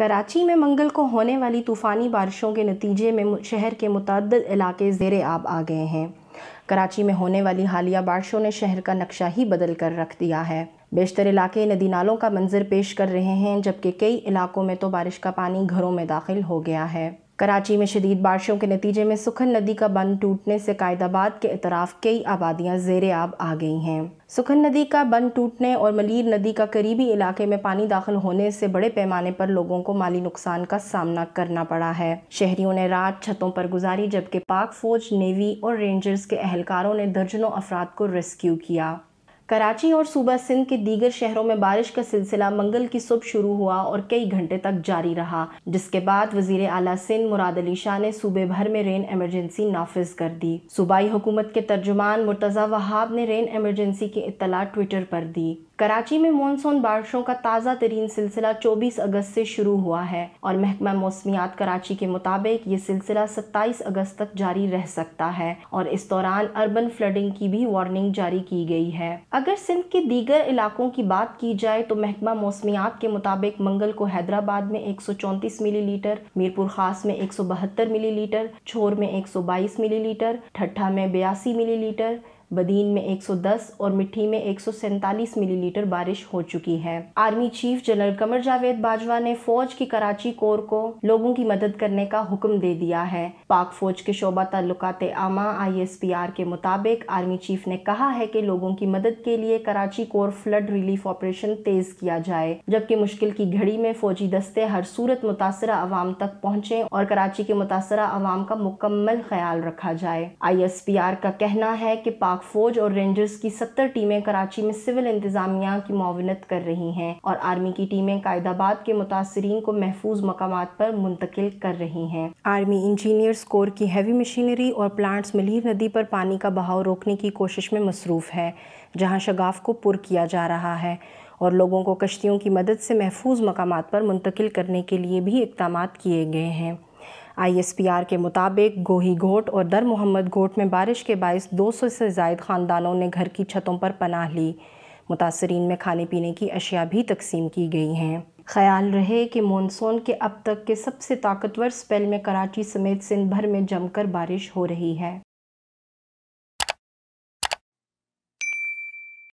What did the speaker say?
कराची में मंगल को होने वाली तूफ़ानी बारिशों के नतीजे में शहर के मुतद इलाके जेर आब आ गए हैं कराची में होने वाली हालिया बारिशों ने शहर का नक्शा ही बदल कर रख दिया है बेशतर इलाके नदी नालों का मंजर पेश कर रहे हैं जबकि कई इलाकों में तो बारिश का पानी घरों में दाखिल हो गया है कराची में शदीद बारिशों के नतीजे में सुखन नदी का बंद टूटने से कायदाबाद के इतराफ़ कई आबादियाँ जेर आब आ गई हैं सुखन नदी का बंद टूटने और मलीर नदी का करीबी इलाके में पानी दाखिल होने से बड़े पैमाने पर लोगों को माली नुकसान का सामना करना पड़ा है शहरियों ने रात छतों पर गुजारी जबकि पाक फौज नेवी और रेंजर्स के अहलकारों ने दर्जनों अफराद को रेस्क्यू किया कराची और सूबा सिंध के दीगर शहरों में बारिश का सिलसिला मंगल की सुबह शुरू हुआ और कई घंटे तक जारी रहा जिसके बाद वजीर अला सिंध मुराद अली शाह ने सूबे भर में रेन एमरजेंसी नाफिज कर दी सूबाई हुकूमत के तर्जुमान मुर्तजा वहाब ने रेन एमरजेंसी की इतला ट्विटर पर दी कराची में मानसून बारिशों का ताज़ा तरीन सिलसिला 24 अगस्त से शुरू हुआ है और महकमा मौसमियात कराची के मुताबिक ये सिलसिला 27 अगस्त तक जारी रह सकता है और इस दौरान अर्बन फ्लडिंग की भी वार्निंग जारी की गई है अगर सिंध के दीगर इलाकों की बात की जाए तो महकमा मौसमियात के मुताबिक मंगल को हैदराबाद में 134 मिलीलीटर मीरपुर खास में 172 मिलीलीटर छोर में 122 मिलीलीटर ठट्ठा में बयासी मिलीलीटर बदीन में 110 और मिट्टी में एक मिलीलीटर बारिश हो चुकी है army chief general Qamar Javed Bajwa ने फौज की कराची कोर को लोगों की मदद करने का हुक्म दे दिया है पाक फौज के शोबा ताल्लुकात आमा आईएसपीआर के मुताबिक आर्मी चीफ ने कहा है कि लोगों की मदद के लिए Karachi corps flood relief operation तेज किया जाए जबकि मुश्किल की घड़ी में फौजी दस्ते हर सूरत मुतासर आवाम तक पहुँचे और कराची के मुतासर आवाम का मुकम्मल ख्याल रखा जाए आई का कहना है की पाक पाक फौज और रेंजर्स की सत्तर टीमें कराची में सिविल इंतजामिया की मावनत कर रही हैं और आर्मी की टीमें कायदाबाद के मुतासरीन को महफूज मकाम पर मुंतकिल कर रही हैं आर्मी इंजीनियर्स कोर की हैवी मशीनरी और प्लांट्स मलीर नदी पर पानी का बहाव रोकने की कोशिश में मसरूफ़ है जहाँ शगाफ को पुर किया जा रहा है और लोगों को कश्तियों की मदद से महफूज मकाम पर मुंतकिल करने के लिए भी इकदाम किए गए हैं आईएसपीआर के मुताबिक गोही घोट और दर मोहम्मद घोट में बारिश के बायस 200 से जायद खानदानों ने घर की छतों पर पनाह ली मुतासरीन में खाने पीने की अशिया भी तकसीम की गई हैं ख्याल रहे कि मानसून के अब तक के सबसे ताकतवर स्पेल में कराची समेत सिंध भर में जमकर बारिश हो रही है